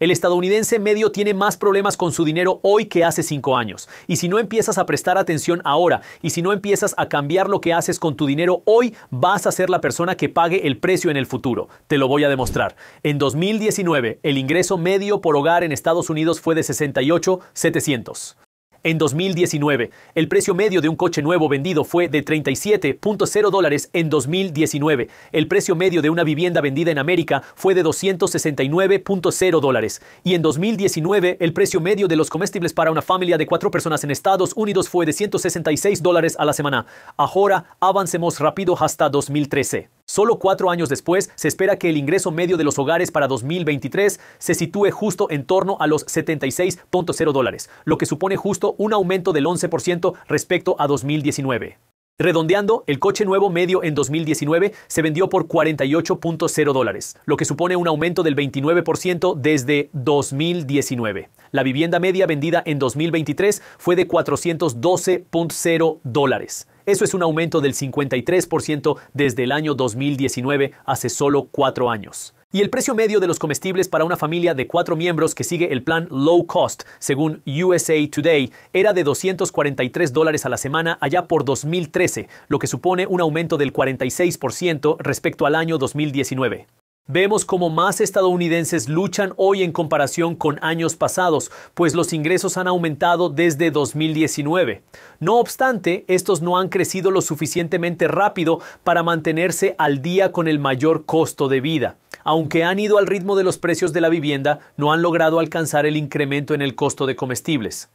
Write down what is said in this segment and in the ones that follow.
El estadounidense medio tiene más problemas con su dinero hoy que hace cinco años. Y si no empiezas a prestar atención ahora, y si no empiezas a cambiar lo que haces con tu dinero hoy, vas a ser la persona que pague el precio en el futuro. Te lo voy a demostrar. En 2019, el ingreso medio por hogar en Estados Unidos fue de 68,700. En 2019, el precio medio de un coche nuevo vendido fue de 37.0 dólares en 2019. El precio medio de una vivienda vendida en América fue de 269.0 dólares. Y en 2019, el precio medio de los comestibles para una familia de cuatro personas en Estados Unidos fue de 166 dólares a la semana. Ahora avancemos rápido hasta 2013. Solo cuatro años después, se espera que el ingreso medio de los hogares para 2023 se sitúe justo en torno a los 76.0 dólares, lo que supone justo un aumento del 11% respecto a 2019. Redondeando, el coche nuevo medio en 2019 se vendió por 48.0 dólares, lo que supone un aumento del 29% desde 2019. La vivienda media vendida en 2023 fue de 412.0 dólares, eso es un aumento del 53% desde el año 2019, hace solo cuatro años. Y el precio medio de los comestibles para una familia de cuatro miembros que sigue el plan Low Cost, según USA Today, era de 243 dólares a la semana allá por 2013, lo que supone un aumento del 46% respecto al año 2019. Vemos cómo más estadounidenses luchan hoy en comparación con años pasados, pues los ingresos han aumentado desde 2019. No obstante, estos no han crecido lo suficientemente rápido para mantenerse al día con el mayor costo de vida. Aunque han ido al ritmo de los precios de la vivienda, no han logrado alcanzar el incremento en el costo de comestibles.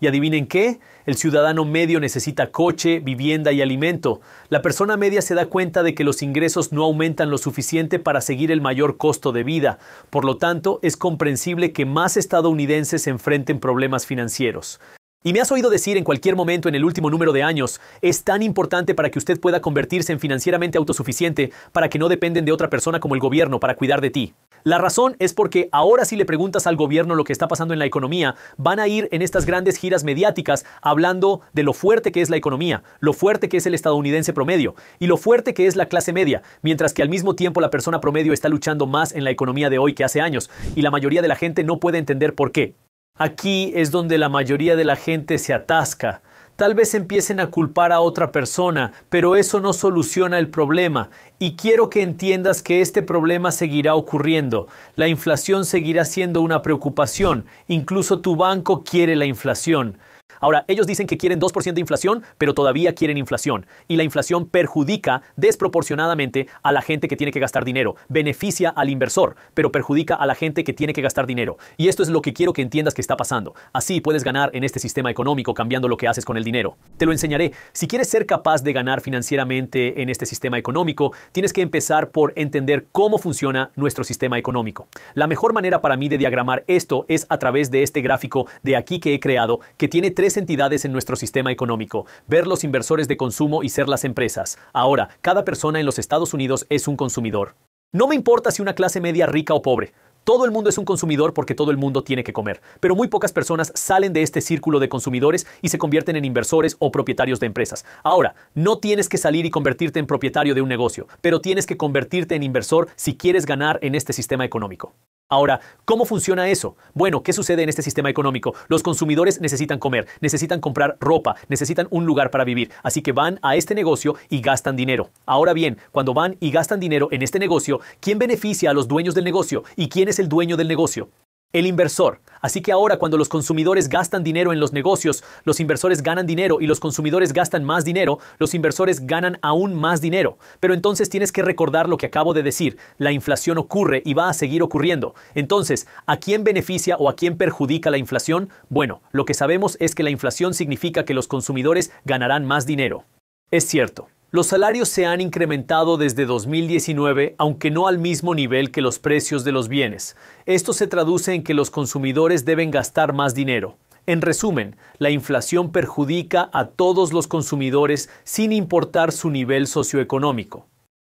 Y adivinen qué, el ciudadano medio necesita coche, vivienda y alimento. La persona media se da cuenta de que los ingresos no aumentan lo suficiente para seguir el mayor costo de vida. Por lo tanto, es comprensible que más estadounidenses enfrenten problemas financieros. Y me has oído decir en cualquier momento en el último número de años, es tan importante para que usted pueda convertirse en financieramente autosuficiente, para que no dependen de otra persona como el gobierno para cuidar de ti. La razón es porque ahora si le preguntas al gobierno lo que está pasando en la economía, van a ir en estas grandes giras mediáticas hablando de lo fuerte que es la economía, lo fuerte que es el estadounidense promedio y lo fuerte que es la clase media, mientras que al mismo tiempo la persona promedio está luchando más en la economía de hoy que hace años y la mayoría de la gente no puede entender por qué. Aquí es donde la mayoría de la gente se atasca. Tal vez empiecen a culpar a otra persona, pero eso no soluciona el problema. Y quiero que entiendas que este problema seguirá ocurriendo. La inflación seguirá siendo una preocupación. Incluso tu banco quiere la inflación. Ahora, ellos dicen que quieren 2% de inflación, pero todavía quieren inflación. Y la inflación perjudica desproporcionadamente a la gente que tiene que gastar dinero. Beneficia al inversor, pero perjudica a la gente que tiene que gastar dinero. Y esto es lo que quiero que entiendas que está pasando. Así puedes ganar en este sistema económico cambiando lo que haces con el dinero. Te lo enseñaré. Si quieres ser capaz de ganar financieramente en este sistema económico, tienes que empezar por entender cómo funciona nuestro sistema económico. La mejor manera para mí de diagramar esto es a través de este gráfico de aquí que he creado, que tiene tres entidades en nuestro sistema económico, ver los inversores de consumo y ser las empresas. Ahora, cada persona en los Estados Unidos es un consumidor. No me importa si una clase media rica o pobre. Todo el mundo es un consumidor porque todo el mundo tiene que comer, pero muy pocas personas salen de este círculo de consumidores y se convierten en inversores o propietarios de empresas. Ahora, no tienes que salir y convertirte en propietario de un negocio, pero tienes que convertirte en inversor si quieres ganar en este sistema económico. Ahora, ¿cómo funciona eso? Bueno, ¿qué sucede en este sistema económico? Los consumidores necesitan comer, necesitan comprar ropa, necesitan un lugar para vivir, así que van a este negocio y gastan dinero. Ahora bien, cuando van y gastan dinero en este negocio, ¿quién beneficia a los dueños del negocio y quién es el dueño del negocio? el inversor. Así que ahora cuando los consumidores gastan dinero en los negocios, los inversores ganan dinero y los consumidores gastan más dinero, los inversores ganan aún más dinero. Pero entonces tienes que recordar lo que acabo de decir, la inflación ocurre y va a seguir ocurriendo. Entonces, ¿a quién beneficia o a quién perjudica la inflación? Bueno, lo que sabemos es que la inflación significa que los consumidores ganarán más dinero. Es cierto. Los salarios se han incrementado desde 2019, aunque no al mismo nivel que los precios de los bienes. Esto se traduce en que los consumidores deben gastar más dinero. En resumen, la inflación perjudica a todos los consumidores sin importar su nivel socioeconómico.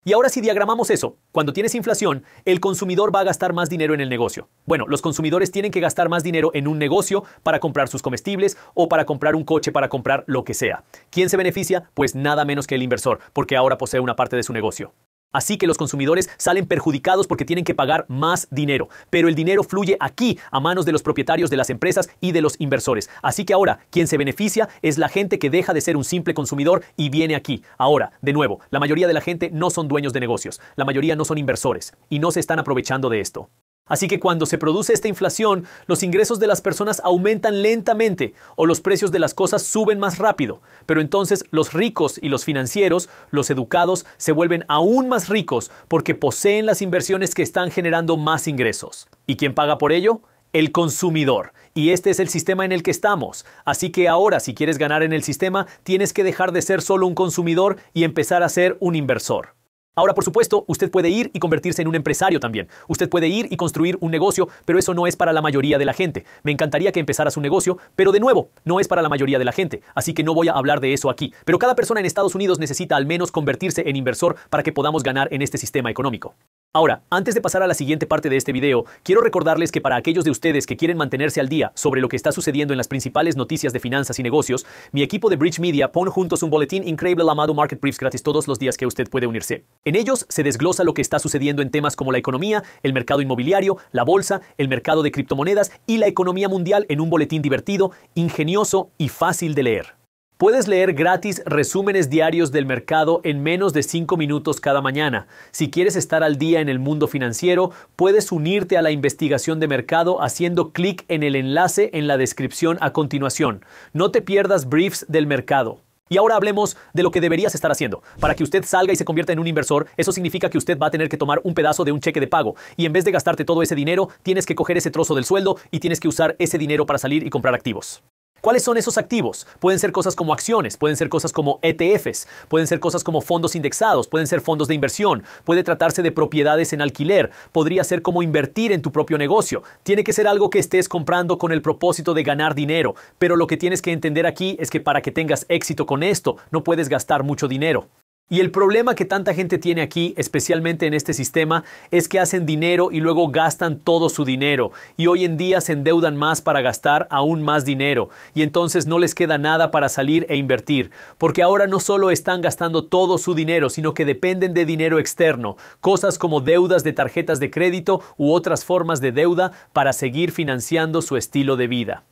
Y ahora si diagramamos eso, cuando tienes inflación, el consumidor va a gastar más dinero en el negocio. Bueno, los consumidores tienen que gastar más dinero en un negocio para comprar sus comestibles o para comprar un coche, para comprar lo que sea. ¿Quién se beneficia? Pues nada menos que el inversor, porque ahora posee una parte de su negocio. Así que los consumidores salen perjudicados porque tienen que pagar más dinero. Pero el dinero fluye aquí a manos de los propietarios de las empresas y de los inversores. Así que ahora, quien se beneficia es la gente que deja de ser un simple consumidor y viene aquí. Ahora, de nuevo, la mayoría de la gente no son dueños de negocios. La mayoría no son inversores y no se están aprovechando de esto. Así que cuando se produce esta inflación, los ingresos de las personas aumentan lentamente o los precios de las cosas suben más rápido. Pero entonces los ricos y los financieros, los educados, se vuelven aún más ricos porque poseen las inversiones que están generando más ingresos. ¿Y quién paga por ello? El consumidor. Y este es el sistema en el que estamos. Así que ahora, si quieres ganar en el sistema, tienes que dejar de ser solo un consumidor y empezar a ser un inversor. Ahora, por supuesto, usted puede ir y convertirse en un empresario también. Usted puede ir y construir un negocio, pero eso no es para la mayoría de la gente. Me encantaría que empezara su negocio, pero de nuevo, no es para la mayoría de la gente, así que no voy a hablar de eso aquí. Pero cada persona en Estados Unidos necesita al menos convertirse en inversor para que podamos ganar en este sistema económico. Ahora, antes de pasar a la siguiente parte de este video, quiero recordarles que para aquellos de ustedes que quieren mantenerse al día sobre lo que está sucediendo en las principales noticias de finanzas y negocios, mi equipo de Bridge Media pone juntos un boletín increíble llamado Market Briefs gratis todos los días que usted puede unirse. En ellos se desglosa lo que está sucediendo en temas como la economía, el mercado inmobiliario, la bolsa, el mercado de criptomonedas y la economía mundial en un boletín divertido, ingenioso y fácil de leer. Puedes leer gratis resúmenes diarios del mercado en menos de 5 minutos cada mañana. Si quieres estar al día en el mundo financiero, puedes unirte a la investigación de mercado haciendo clic en el enlace en la descripción a continuación. No te pierdas briefs del mercado. Y ahora hablemos de lo que deberías estar haciendo. Para que usted salga y se convierta en un inversor, eso significa que usted va a tener que tomar un pedazo de un cheque de pago. Y en vez de gastarte todo ese dinero, tienes que coger ese trozo del sueldo y tienes que usar ese dinero para salir y comprar activos. ¿Cuáles son esos activos? Pueden ser cosas como acciones, pueden ser cosas como ETFs, pueden ser cosas como fondos indexados, pueden ser fondos de inversión, puede tratarse de propiedades en alquiler, podría ser como invertir en tu propio negocio. Tiene que ser algo que estés comprando con el propósito de ganar dinero, pero lo que tienes que entender aquí es que para que tengas éxito con esto, no puedes gastar mucho dinero. Y el problema que tanta gente tiene aquí, especialmente en este sistema, es que hacen dinero y luego gastan todo su dinero. Y hoy en día se endeudan más para gastar aún más dinero. Y entonces no les queda nada para salir e invertir. Porque ahora no solo están gastando todo su dinero, sino que dependen de dinero externo. Cosas como deudas de tarjetas de crédito u otras formas de deuda para seguir financiando su estilo de vida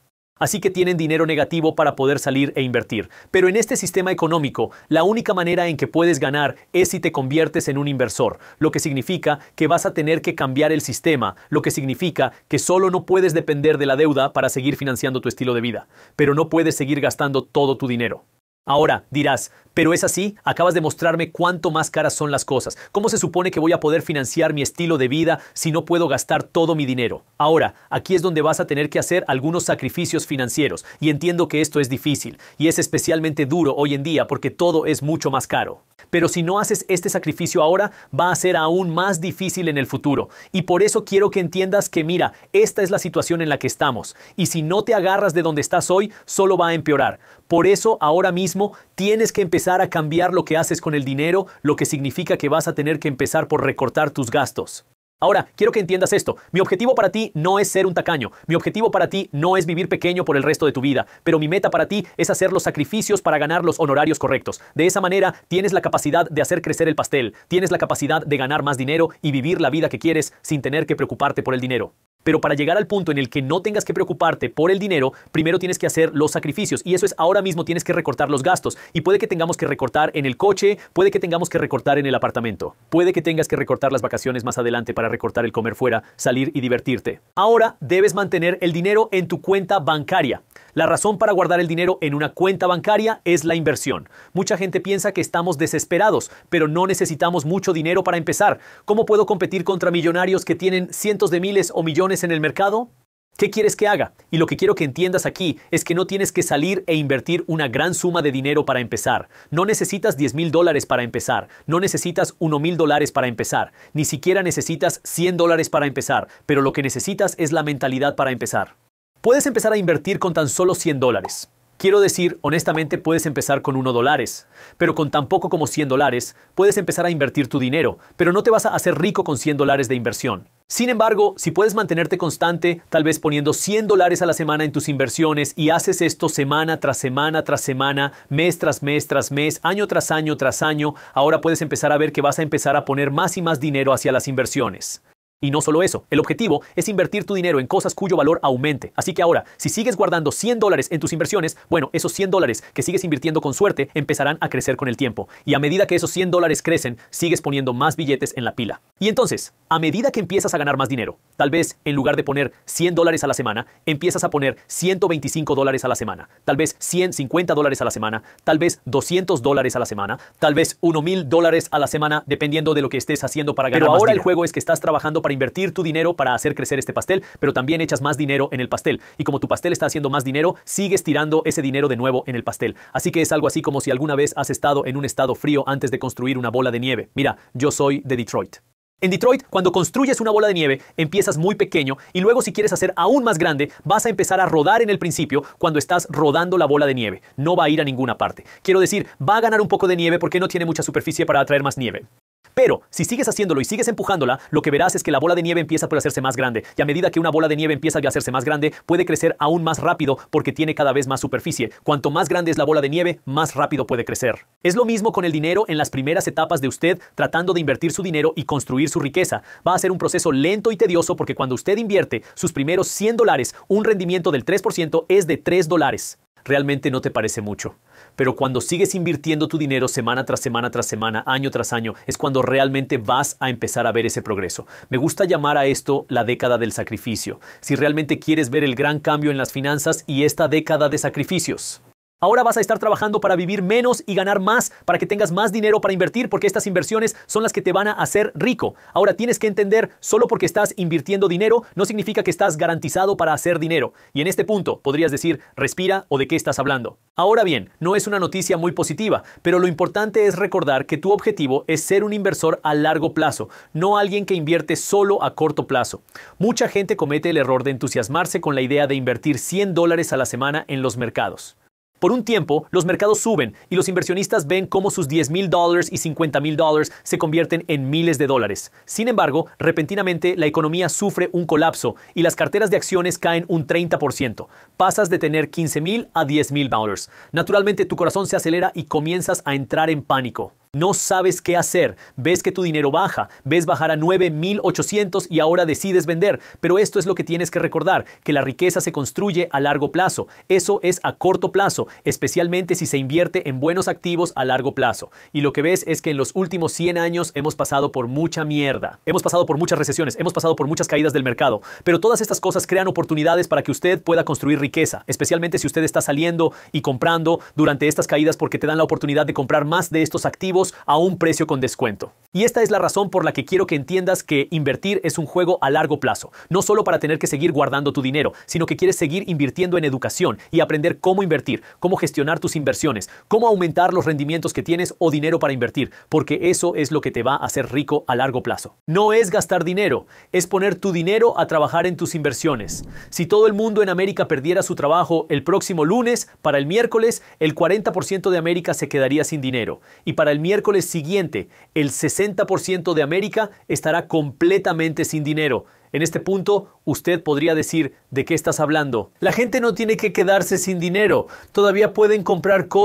así que tienen dinero negativo para poder salir e invertir. Pero en este sistema económico, la única manera en que puedes ganar es si te conviertes en un inversor, lo que significa que vas a tener que cambiar el sistema, lo que significa que solo no puedes depender de la deuda para seguir financiando tu estilo de vida, pero no puedes seguir gastando todo tu dinero. Ahora dirás, pero es así, acabas de mostrarme cuánto más caras son las cosas. ¿Cómo se supone que voy a poder financiar mi estilo de vida si no puedo gastar todo mi dinero? Ahora, aquí es donde vas a tener que hacer algunos sacrificios financieros, y entiendo que esto es difícil, y es especialmente duro hoy en día porque todo es mucho más caro. Pero si no haces este sacrificio ahora, va a ser aún más difícil en el futuro. Y por eso quiero que entiendas que, mira, esta es la situación en la que estamos. Y si no te agarras de donde estás hoy, solo va a empeorar. Por eso ahora mismo tienes que empezar a cambiar lo que haces con el dinero, lo que significa que vas a tener que empezar por recortar tus gastos. Ahora, quiero que entiendas esto. Mi objetivo para ti no es ser un tacaño. Mi objetivo para ti no es vivir pequeño por el resto de tu vida. Pero mi meta para ti es hacer los sacrificios para ganar los honorarios correctos. De esa manera, tienes la capacidad de hacer crecer el pastel, tienes la capacidad de ganar más dinero y vivir la vida que quieres sin tener que preocuparte por el dinero. Pero para llegar al punto en el que no tengas que preocuparte por el dinero, primero tienes que hacer los sacrificios. Y eso es ahora mismo tienes que recortar los gastos. Y puede que tengamos que recortar en el coche, puede que tengamos que recortar en el apartamento, puede que tengas que recortar las vacaciones más adelante para recortar el comer fuera, salir y divertirte. Ahora debes mantener el dinero en tu cuenta bancaria. La razón para guardar el dinero en una cuenta bancaria es la inversión. Mucha gente piensa que estamos desesperados, pero no necesitamos mucho dinero para empezar. ¿Cómo puedo competir contra millonarios que tienen cientos de miles o millones en el mercado? ¿Qué quieres que haga? Y lo que quiero que entiendas aquí es que no tienes que salir e invertir una gran suma de dinero para empezar. No necesitas 10 mil dólares para empezar. No necesitas 1 mil dólares para empezar. Ni siquiera necesitas 100 dólares para empezar. Pero lo que necesitas es la mentalidad para empezar. Puedes empezar a invertir con tan solo 100 dólares. Quiero decir, honestamente puedes empezar con 1 dólares, pero con tan poco como 100 dólares puedes empezar a invertir tu dinero, pero no te vas a hacer rico con 100 dólares de inversión. Sin embargo, si puedes mantenerte constante, tal vez poniendo 100 dólares a la semana en tus inversiones y haces esto semana tras semana tras semana, mes tras mes tras mes, año tras año tras año, ahora puedes empezar a ver que vas a empezar a poner más y más dinero hacia las inversiones. Y no solo eso, el objetivo es invertir tu dinero en cosas cuyo valor aumente. Así que ahora, si sigues guardando 100 dólares en tus inversiones, bueno, esos 100 dólares que sigues invirtiendo con suerte empezarán a crecer con el tiempo. Y a medida que esos 100 dólares crecen, sigues poniendo más billetes en la pila. Y entonces, a medida que empiezas a ganar más dinero, Tal vez en lugar de poner 100 dólares a la semana, empiezas a poner 125 dólares a la semana, tal vez 150 dólares a la semana, tal vez 200 dólares a la semana, tal vez 1.000 dólares a la semana, dependiendo de lo que estés haciendo para ganar. Pero ahora el juego es que estás trabajando para invertir tu dinero para hacer crecer este pastel, pero también echas más dinero en el pastel. Y como tu pastel está haciendo más dinero, sigues tirando ese dinero de nuevo en el pastel. Así que es algo así como si alguna vez has estado en un estado frío antes de construir una bola de nieve. Mira, yo soy de Detroit. En Detroit, cuando construyes una bola de nieve, empiezas muy pequeño y luego si quieres hacer aún más grande, vas a empezar a rodar en el principio cuando estás rodando la bola de nieve. No va a ir a ninguna parte. Quiero decir, va a ganar un poco de nieve porque no tiene mucha superficie para atraer más nieve. Pero si sigues haciéndolo y sigues empujándola, lo que verás es que la bola de nieve empieza por hacerse más grande, y a medida que una bola de nieve empieza a hacerse más grande, puede crecer aún más rápido porque tiene cada vez más superficie. Cuanto más grande es la bola de nieve, más rápido puede crecer. Es lo mismo con el dinero en las primeras etapas de usted tratando de invertir su dinero y construir su riqueza. Va a ser un proceso lento y tedioso porque cuando usted invierte sus primeros 100 dólares, un rendimiento del 3% es de 3 dólares. Realmente no te parece mucho. Pero cuando sigues invirtiendo tu dinero semana tras semana tras semana, año tras año, es cuando realmente vas a empezar a ver ese progreso. Me gusta llamar a esto la década del sacrificio. Si realmente quieres ver el gran cambio en las finanzas y esta década de sacrificios. Ahora vas a estar trabajando para vivir menos y ganar más, para que tengas más dinero para invertir, porque estas inversiones son las que te van a hacer rico. Ahora tienes que entender, solo porque estás invirtiendo dinero, no significa que estás garantizado para hacer dinero. Y en este punto podrías decir, respira o de qué estás hablando. Ahora bien, no es una noticia muy positiva, pero lo importante es recordar que tu objetivo es ser un inversor a largo plazo, no alguien que invierte solo a corto plazo. Mucha gente comete el error de entusiasmarse con la idea de invertir 100 dólares a la semana en los mercados. Por un tiempo, los mercados suben y los inversionistas ven cómo sus 10 mil dólares y 50 mil dólares se convierten en miles de dólares. Sin embargo, repentinamente la economía sufre un colapso y las carteras de acciones caen un 30%. Pasas de tener 15 mil a 10 mil dólares. Naturalmente, tu corazón se acelera y comienzas a entrar en pánico. No sabes qué hacer, ves que tu dinero baja, ves bajar a 9.800 y ahora decides vender, pero esto es lo que tienes que recordar, que la riqueza se construye a largo plazo, eso es a corto plazo, especialmente si se invierte en buenos activos a largo plazo. Y lo que ves es que en los últimos 100 años hemos pasado por mucha mierda, hemos pasado por muchas recesiones, hemos pasado por muchas caídas del mercado, pero todas estas cosas crean oportunidades para que usted pueda construir riqueza, especialmente si usted está saliendo y comprando durante estas caídas porque te dan la oportunidad de comprar más de estos activos a un precio con descuento. Y esta es la razón por la que quiero que entiendas que invertir es un juego a largo plazo, no solo para tener que seguir guardando tu dinero, sino que quieres seguir invirtiendo en educación y aprender cómo invertir, cómo gestionar tus inversiones, cómo aumentar los rendimientos que tienes o dinero para invertir, porque eso es lo que te va a hacer rico a largo plazo. No es gastar dinero, es poner tu dinero a trabajar en tus inversiones. Si todo el mundo en América perdiera su trabajo el próximo lunes, para el miércoles, el 40% de América se quedaría sin dinero. Y para el miércoles, miércoles siguiente, el 60% de América estará completamente sin dinero. En este punto, usted podría decir, ¿de qué estás hablando? La gente no tiene que quedarse sin dinero, todavía pueden comprar cosas